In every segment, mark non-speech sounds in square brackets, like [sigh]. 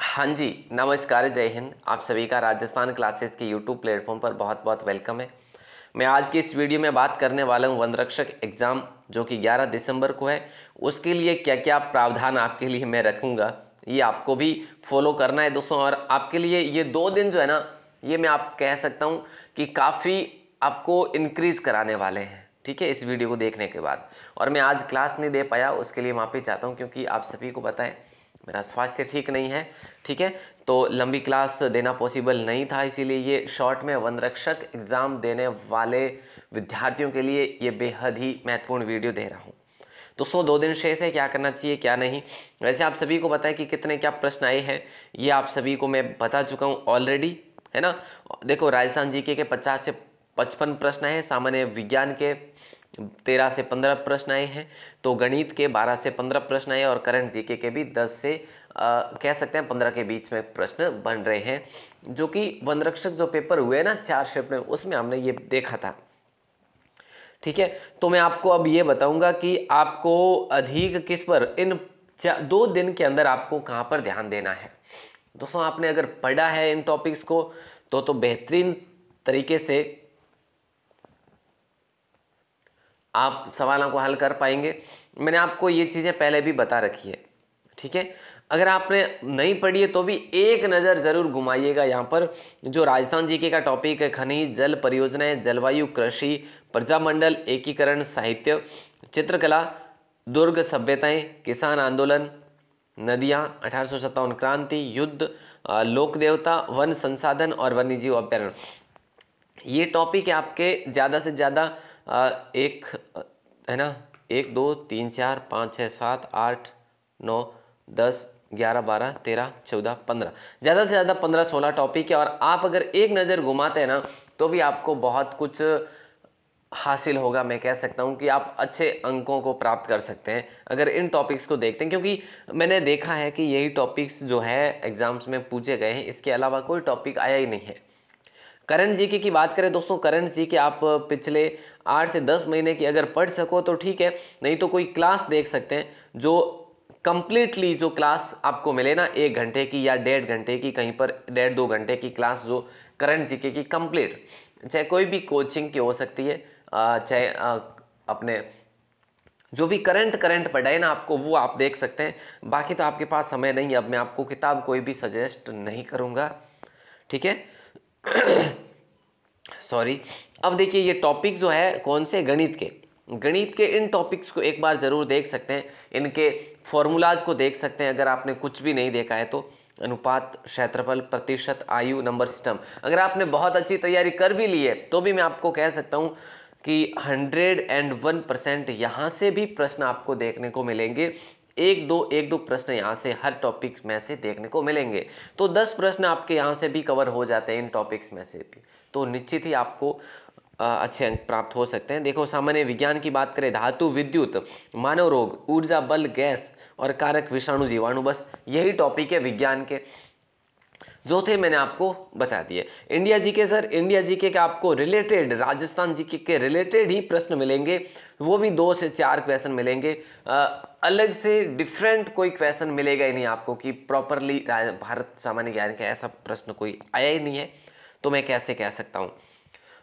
हाँ जी नमस्कार जय हिंद आप सभी का राजस्थान क्लासेस के यूट्यूब प्लेटफॉर्म पर बहुत बहुत वेलकम है मैं आज की इस वीडियो में बात करने वाला हूँ वन रक्षक एग्ज़ाम जो कि 11 दिसंबर को है उसके लिए क्या क्या प्रावधान आपके लिए मैं रखूँगा ये आपको भी फॉलो करना है दोस्तों और आपके लिए ये दो दिन जो है ना ये मैं आप कह सकता हूँ कि काफ़ी आपको इनक्रीज़ कराने वाले हैं ठीक है इस वीडियो को देखने के बाद और मैं आज क्लास नहीं दे पाया उसके लिए माफ़ी चाहता हूँ क्योंकि आप सभी को बताएं मेरा स्वास्थ्य ठीक नहीं है ठीक है तो लंबी क्लास देना पॉसिबल नहीं था इसीलिए ये शॉर्ट में वन रक्षक एग्ज़ाम देने वाले विद्यार्थियों के लिए ये बेहद ही महत्वपूर्ण वीडियो दे रहा हूँ दोस्तों दो दिन शेष है क्या करना चाहिए क्या नहीं वैसे आप सभी को पता है कि कितने क्या प्रश्न आए हैं ये आप सभी को मैं बता चुका हूँ ऑलरेडी है ना देखो राजस्थान जीके के पचास से पचपन प्रश्न हैं सामान्य विज्ञान के तेरह से पंद्रह प्रश्न आए हैं तो गणित के बारह से पंद्रह प्रश्न आए और करंट जीके के भी दस से आ, कह सकते हैं पंद्रह के बीच में प्रश्न बन रहे हैं जो कि वनरक्षक जो पेपर हुए ना चार शिफ्ट में उसमें हमने ये देखा था ठीक है तो मैं आपको अब ये बताऊंगा कि आपको अधिक किस पर इन दो दिन के अंदर आपको कहाँ पर ध्यान देना है दोस्तों आपने अगर पढ़ा है इन टॉपिक्स को तो तो बेहतरीन तरीके से आप सवालों को हल कर पाएंगे मैंने आपको ये चीज़ें पहले भी बता रखी है ठीक है अगर आपने नहीं पढ़ी है तो भी एक नज़र ज़रूर घुमाइएगा यहाँ पर जो राजस्थान जीके का टॉपिक है खनिज जल परियोजनाएं जलवायु कृषि प्रजामंडल एकीकरण साहित्य चित्रकला दुर्ग सभ्यताएं किसान आंदोलन नदियाँ अठारह क्रांति युद्ध लोक देवता वन संसाधन और वन्यजीव अभ्यारण्य ये टॉपिक आपके ज़्यादा से ज़्यादा एक है ना एक दो तीन चार पाँच छः सात आठ नौ दस ग्यारह बारह तेरह चौदह पंद्रह ज़्यादा से ज़्यादा पंद्रह सोलह टॉपिक है और आप अगर एक नज़र घुमाते हैं ना तो भी आपको बहुत कुछ हासिल होगा मैं कह सकता हूँ कि आप अच्छे अंकों को प्राप्त कर सकते हैं अगर इन टॉपिक्स को देखते हैं क्योंकि मैंने देखा है कि यही टॉपिक्स जो है एग्ज़ाम्स में पूछे गए हैं इसके अलावा कोई टॉपिक आया ही नहीं है करंट जीके की बात करें दोस्तों करंट जीके आप पिछले आठ से दस महीने की अगर पढ़ सको तो ठीक है नहीं तो कोई क्लास देख सकते हैं जो कंप्लीटली जो क्लास आपको मिले ना एक घंटे की या डेढ़ घंटे की कहीं पर डेढ़ दो घंटे की क्लास जो करंट जीके की कंप्लीट चाहे कोई भी कोचिंग की हो सकती है चाहे अपने जो भी करंट करंट पढ़ाए ना आपको वो आप देख सकते हैं बाकी तो आपके पास समय नहीं है अब मैं आपको किताब कोई भी सजेस्ट नहीं करूँगा ठीक है सॉरी [coughs] अब देखिए ये टॉपिक जो है कौन से गणित के गणित के इन टॉपिक्स को एक बार ज़रूर देख सकते हैं इनके फॉर्मूलाज को देख सकते हैं अगर आपने कुछ भी नहीं देखा है तो अनुपात क्षेत्रफल प्रतिशत आयु नंबर सिस्टम अगर आपने बहुत अच्छी तैयारी कर भी ली है तो भी मैं आपको कह सकता हूँ कि हंड्रेड एंड वन परसेंट यहाँ से भी प्रश्न आपको देखने को मिलेंगे एक दो एक दो प्रश्न यहाँ से हर टॉपिक्स में से देखने को मिलेंगे तो दस प्रश्न आपके यहाँ से भी कवर हो जाते हैं इन टॉपिक्स में से भी तो निश्चित ही आपको अच्छे अंक प्राप्त हो सकते हैं देखो सामान्य विज्ञान की बात करें धातु विद्युत मानव रोग ऊर्जा बल गैस और कारक विषाणु जीवाणु बस यही टॉपिक है विज्ञान के जो थे मैंने आपको बता दिए इंडिया जी के सर इंडिया जी के आपको रिलेटेड राजस्थान जी के, के रिलेटेड ही प्रश्न मिलेंगे वो भी दो से चार क्वेश्चन मिलेंगे आ, अलग से डिफरेंट कोई क्वेश्चन मिलेगा ही नहीं आपको कि प्रॉपरली भारत सामान्य ज्ञान का ऐसा प्रश्न कोई आया ही नहीं है तो मैं कैसे कह सकता हूँ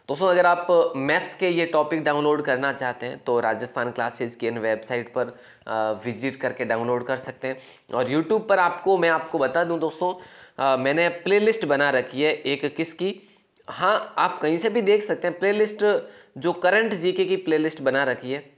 दोस्तों अगर आप मैथ्स के ये टॉपिक डाउनलोड करना चाहते हैं तो राजस्थान क्लासेज की इन वेबसाइट पर विजिट करके डाउनलोड कर सकते हैं और यूट्यूब पर आपको मैं आपको बता दूँ दोस्तों आ, मैंने प्ले बना रखी है एक किसकी हाँ आप कहीं से भी देख सकते हैं प्लेलिस्ट जो करंट जीके की प्लेलिस्ट बना रखी है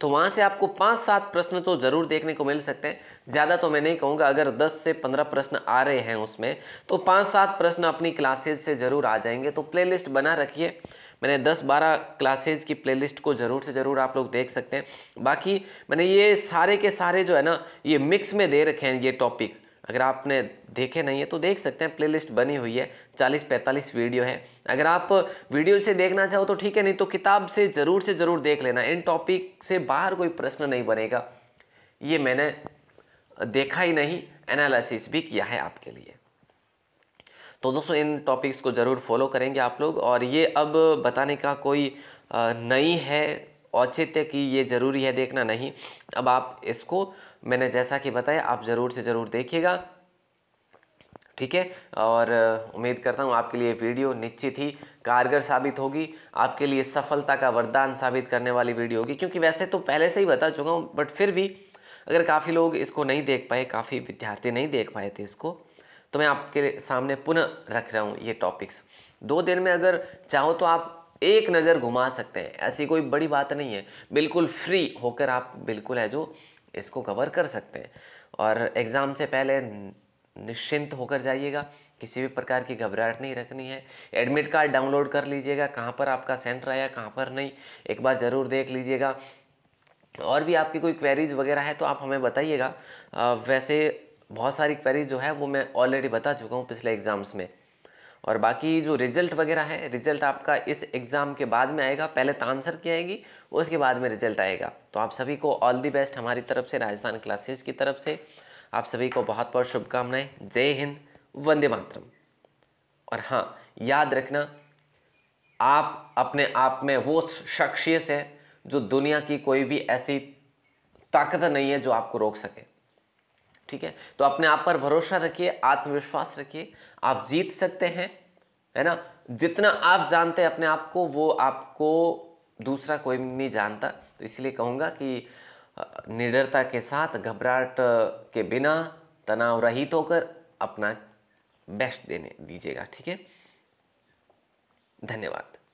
तो वहाँ से आपको पाँच सात प्रश्न तो ज़रूर देखने को मिल सकते हैं ज़्यादा तो मैं नहीं कहूँगा अगर दस से पंद्रह प्रश्न आ रहे हैं उसमें तो पाँच सात प्रश्न अपनी क्लासेज से ज़रूर आ जाएंगे तो प्ले बना रखिए मैंने 10-12 क्लासेज की प्लेलिस्ट को ज़रूर से ज़रूर आप लोग देख सकते हैं बाकी मैंने ये सारे के सारे जो है ना ये मिक्स में दे रखे हैं ये टॉपिक अगर आपने देखे नहीं है तो देख सकते हैं प्लेलिस्ट बनी हुई है 40-45 वीडियो है अगर आप वीडियो से देखना चाहो तो ठीक है नहीं तो किताब से ज़रूर से ज़रूर देख लेना इन टॉपिक से बाहर कोई प्रश्न नहीं बनेगा ये मैंने देखा ही नहीं एनालिसिस भी किया है आपके लिए तो दोस्तों इन टॉपिक्स को ज़रूर फॉलो करेंगे आप लोग और ये अब बताने का कोई नहीं है औचित्य की ये ज़रूरी है देखना नहीं अब आप इसको मैंने जैसा कि बताया आप ज़रूर से ज़रूर देखिएगा ठीक है और उम्मीद करता हूँ आपके लिए वीडियो निश्चित ही कारगर साबित होगी आपके लिए सफलता का वरदान साबित करने वाली वीडियो होगी क्योंकि वैसे तो पहले से ही बता चुका हूँ बट फिर भी अगर काफ़ी लोग इसको नहीं देख पाए काफ़ी विद्यार्थी नहीं देख पाए थे इसको तो मैं आपके सामने पुनः रख रहा हूँ ये टॉपिक्स दो दिन में अगर चाहो तो आप एक नज़र घुमा सकते हैं ऐसी कोई बड़ी बात नहीं है बिल्कुल फ्री होकर आप बिल्कुल है जो इसको कवर कर सकते हैं और एग्ज़ाम से पहले निश्चिंत होकर जाइएगा किसी भी प्रकार की घबराहट नहीं रखनी है एडमिट कार्ड डाउनलोड कर लीजिएगा कहाँ पर आपका सेंटर आया कहाँ पर नहीं एक बार ज़रूर देख लीजिएगा और भी आपकी कोई क्वेरीज वगैरह है तो आप हमें बताइएगा वैसे बहुत सारी क्वेरीज जो है वो मैं ऑलरेडी बता चुका हूँ पिछले एग्ज़ाम्स में और बाकी जो रिजल्ट वगैरह है रिजल्ट आपका इस एग्ज़ाम के बाद में आएगा पहले तो आंसर की आएगी उसके बाद में रिजल्ट आएगा तो आप सभी को ऑल दी बेस्ट हमारी तरफ से राजस्थान क्लासेज की तरफ से आप सभी को बहुत बहुत शुभकामनाएं जय हिंद वंदे मातरम और हाँ याद रखना आप अपने आप में वो शख्सियत है जो दुनिया की कोई भी ऐसी ताकत नहीं है जो आपको रोक सके ठीक है तो अपने आप पर भरोसा रखिए आत्मविश्वास रखिए आप जीत सकते हैं है ना जितना आप जानते हैं अपने आप को वो आपको दूसरा कोई नहीं जानता तो इसलिए कहूँगा कि निडरता के साथ घबराहट के बिना तनाव रहित होकर अपना बेस्ट देने दीजिएगा ठीक है धन्यवाद